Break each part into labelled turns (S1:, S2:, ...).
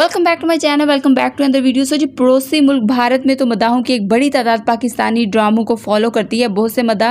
S1: welcome back to my channel welcome back to अंदर video सो जी पड़ोसी मुल्क भारत में तो मदाहों की एक बड़ी तादाद पाकिस्तानी ड्रामों को फॉलो करती है बहुत से मदा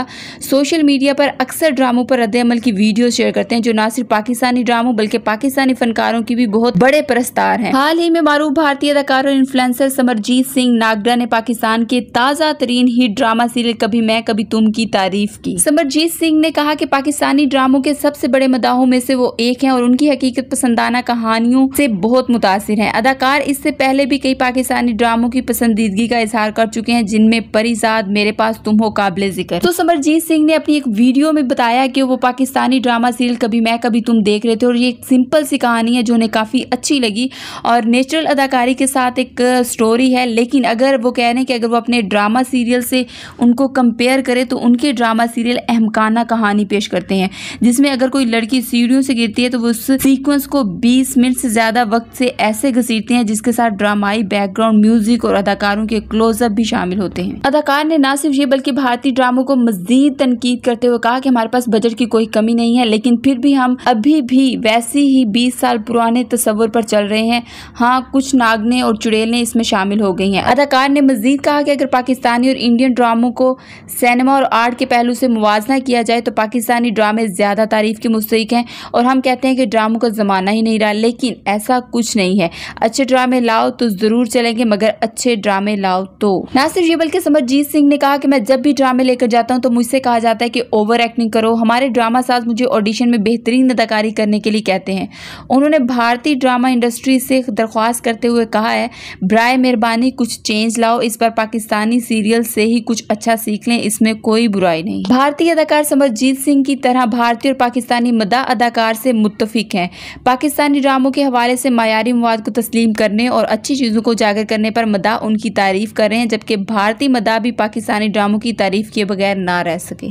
S1: सोशल मीडिया पर अक्सर ड्रामों पर रद्दमल की वीडियो शेयर करते हैं जो ना सिर्फ पाकिस्तानी ड्रामों बल्कि पाकिस्तानी फनकारों की भी बहुत बड़े प्रस्तार हैं हाल ही में मारूफ भारतीय अदाकार और इन्फ्लुएंसर समरजीत सिंह नागडा ने पाकिस्तान के ताज़ा तरीन हिट ड्रामा सीरियल कभी मैं कभी तुम की तारीफ की समरजीत सिंह ने कहा कि पाकिस्तानी ड्रामों के सबसे बड़े मदाहों में से वो एक है और उनकी हकीकत पसंदाना कहानियों से बहुत मुतासर शामिल है अदाकार इससे पहले भी कई पाकिस्तानी ड्रामों की पसंदीदगी का इजहार कर चुके हैं जिनमें परिजाद मेरे पास तुम हो काबिल जिक्र तो समरजीत सिंह ने अपनी एक वीडियो में बताया कि वो पाकिस्तानी ड्रामा सीरियल कभी मैं कभी तुम देख रहे थे और ये एक सिंपल सी कहानी है जो उन्हें काफ़ी अच्छी लगी और नेचुरल अदाकारी के साथ एक स्टोरी है लेकिन अगर वो कह रहे हैं कि अगर वो अपने ड्रामा सीरियल से उनको कंपेयर करें तो उनके ड्रामा सीरियल अहमकाना कहानी पेश करते हैं जिसमें अगर कोई लड़की सीढ़ियों से गिरती है तो वो उस सीक्वेंस को बीस मिनट से ज़्यादा वक्त से ऐसे से घसीटते हैं जिसके साथ ड्रामाई बैकग्राउंड म्यूजिक और अदाकारों के क्लोजअप भी शामिल होते हैं अदाकार ने न सिर्फ ये बल्कि भारतीय ड्रामों को मजीद तनकीद करते हुए कहा कि हमारे पास बजट की कोई कमी नहीं है लेकिन फिर भी हम अभी भी वैसे ही बीस साल पुराने तस्वर पर चल रहे हैं हाँ कुछ नागने और चुड़ेलें इसमें शामिल हो गई हैं अदाकार ने मजीद कहा कि अगर पाकिस्तानी और इंडियन ड्रामों को सिनेमा और आर्ट के पहलू से मुवजना किया जाए तो पाकिस्तानी ड्रामे ज़्यादा तारीफ के मुस्तक हैं और हम कहते हैं कि ड्रामों का ज़माना ही नहीं रहा लेकिन ऐसा कुछ नहीं है अच्छे ड्रामे लाओ तो ज़रूर चलेंगे मगर अच्छे ड्रामे लाओ तो ना सिर्फ ये बल्कि समरजीत सिंह ने कहा कि मैं जब भी ड्रामे लेकर जाता हूँ तो मुझसे कहा जाता है कि ओवर एक्टिंग करो हमारे ड्रामा साज मुझे ऑडिशन में बेहतरीन अदाकारी करने के लिए कहते हैं उन्होंने भारतीय ड्रामा इंडस्ट्री से दरख्वास्त करते हुए कहा है ब्राय मेहरबानी कुछ चेंज लाओ इस पर पाकिस्तानी सीरियल से ही कुछ अच्छा सीख लें इसमें कोई बुराई नहीं भारतीय अदाकार समरजीत सिंह की तरह भारतीय और पाकिस्तानी मदा अदाकार से मुतफिक हैं पाकिस्तानी ड्रामों के हवाले से मायारी मवाद को तस्लीम करने और अच्छी चीज़ों को उजागर करने पर मदा उनकी तारीफ़ कर रहे हैं जबकि भारतीय मदा भी पाकिस्तानी ड्रामों की तारीफ़ किए बगैर ना रह सके